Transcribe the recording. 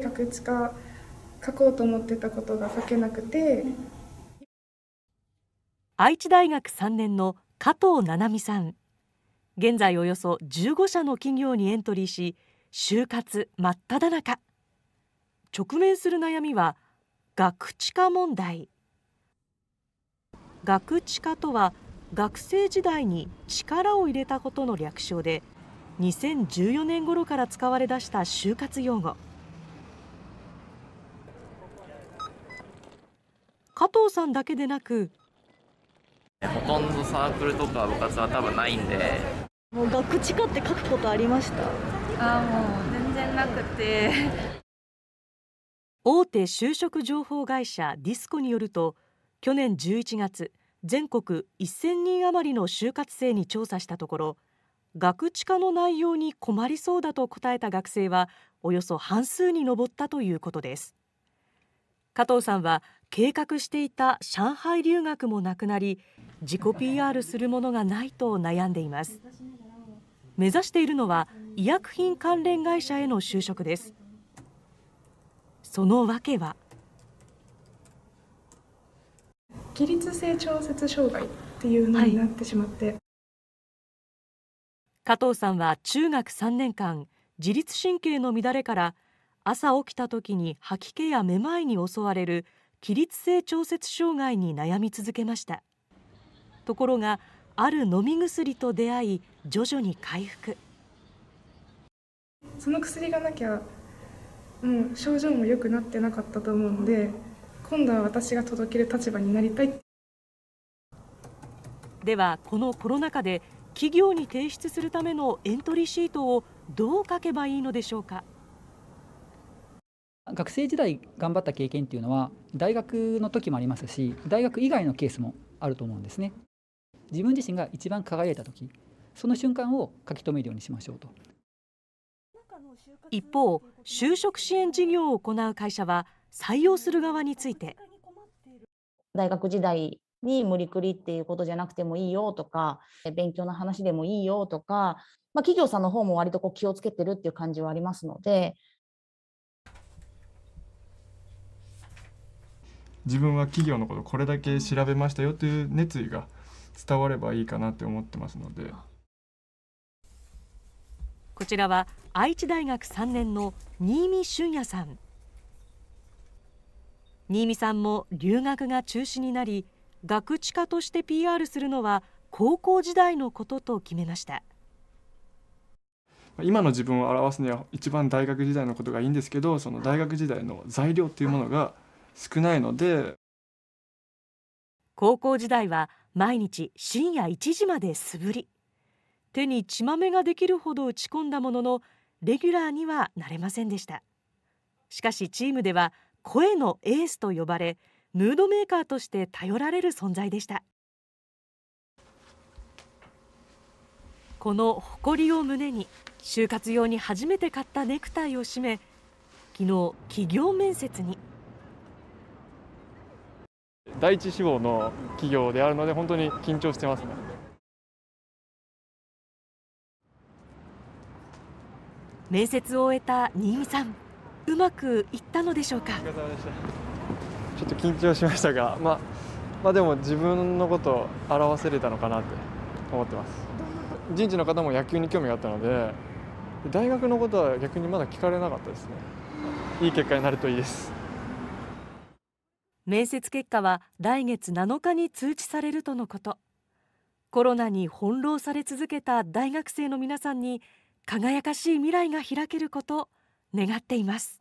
確一か書こうと思ってたことが書けなくて愛知大学3年の加藤七海さん現在およそ15社の企業にエントリーし就活真っ只中直面する悩みは学知化問題学知化とは学生時代に力を入れたことの略称で2014年頃から使われ出した就活用語加藤さんだけでなくほとんどサークルとか部活は多分ないんでもう学地下って書くことありましたあもう全然なくて大手就職情報会社ディスコによると去年11月全国1000人余りの就活生に調査したところ学知化の内容に困りそうだと答えた学生はおよそ半数に上ったということです加藤さんは計画していた上海留学もなくなり自己 PR するものがないと悩んでいます目指しているのは医薬品関連会社への就職ですその訳は起立性調節障害っていうのになってしまって、はい、加藤さんは中学3年間自律神経の乱れから朝起きたときに吐き気やめまいに襲われる起立性調節障害に悩み続けましたところがある飲み薬と出会い徐々に回復その薬がなきゃもう症状も良くなってなかったと思うので今度は私が届ける立場になりたいではこのコロナ禍で企業に提出するためのエントリーシートをどう書けばいいのでしょうか。学生時代頑張った経験っていうのは大学の時もありますし大学以外のケースもあると思うんですね自分自身が一番輝いた時その瞬間を書き留めるようにしましょうと一方就職支援事業を行う会社は採用する側について大学時代に無理くりっていうことじゃなくてもいいよとか勉強の話でもいいよとか、まあ、企業さんの方も割とこう気をつけてるっていう感じはありますので自分は企業のことこれだけ調べましたよという熱意が伝わればいいかなって思ってますのでこちらは愛知大学3年の新見俊也さん新見さんも留学が中止になり学知科として PR するのは高校時代のことと決めました今の自分を表すには一番大学時代のことがいいんですけどその大学時代の材料っていうものが、はい少ないので高校時代は毎日深夜1時まで素振り手に血まめができるほど打ち込んだもののレギュラーにはなれませんでしたしかしチームでは声のエースと呼ばれムードメーカーとして頼られる存在でしたこの誇りを胸に就活用に初めて買ったネクタイを締め昨日企業面接に。第一志望の企業であるので本当に緊張してますね。面接を終えた新見さんうまくいったのでしょうかちょっと緊張しましたが、まあ、まあでも自分のことを表せれたのかなって思ってます人事の方も野球に興味があったので大学のことは逆にまだ聞かれなかったですねいい結果になるといいです面接結果は来月7日に通知されるとのことコロナに翻弄され続けた大学生の皆さんに輝かしい未来が開けること願っています